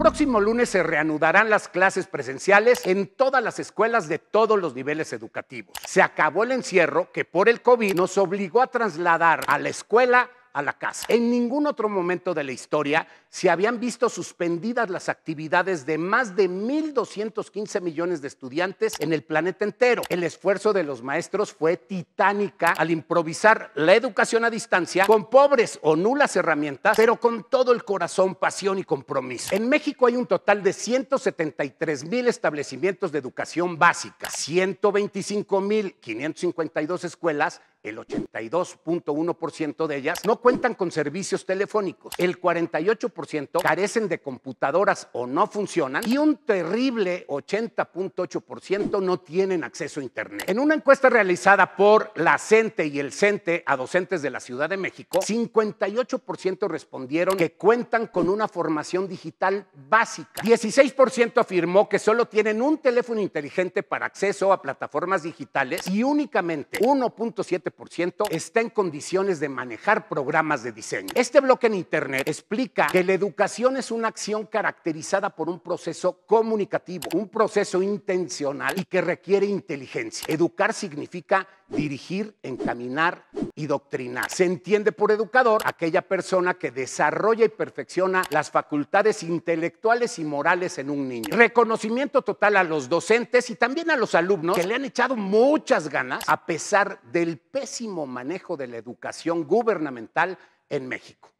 próximo lunes se reanudarán las clases presenciales en todas las escuelas de todos los niveles educativos. Se acabó el encierro que por el COVID nos obligó a trasladar a la escuela a la casa. En ningún otro momento de la historia se habían visto suspendidas las actividades de más de 1.215 millones de estudiantes en el planeta entero. El esfuerzo de los maestros fue titánica al improvisar la educación a distancia con pobres o nulas herramientas, pero con todo el corazón, pasión y compromiso. En México hay un total de 173 mil establecimientos de educación básica, 125.552 escuelas el 82.1% de ellas no cuentan con servicios telefónicos, el 48% carecen de computadoras o no funcionan y un terrible 80.8% no tienen acceso a Internet. En una encuesta realizada por la CENTE y el CENTE a docentes de la Ciudad de México, 58% respondieron que cuentan con una formación digital básica. 16% afirmó que solo tienen un teléfono inteligente para acceso a plataformas digitales y únicamente 1.7% está en condiciones de manejar programas de diseño. Este bloque en Internet explica que el la educación es una acción caracterizada por un proceso comunicativo, un proceso intencional y que requiere inteligencia. Educar significa dirigir, encaminar y doctrinar. Se entiende por educador aquella persona que desarrolla y perfecciona las facultades intelectuales y morales en un niño. Reconocimiento total a los docentes y también a los alumnos que le han echado muchas ganas a pesar del pésimo manejo de la educación gubernamental en México.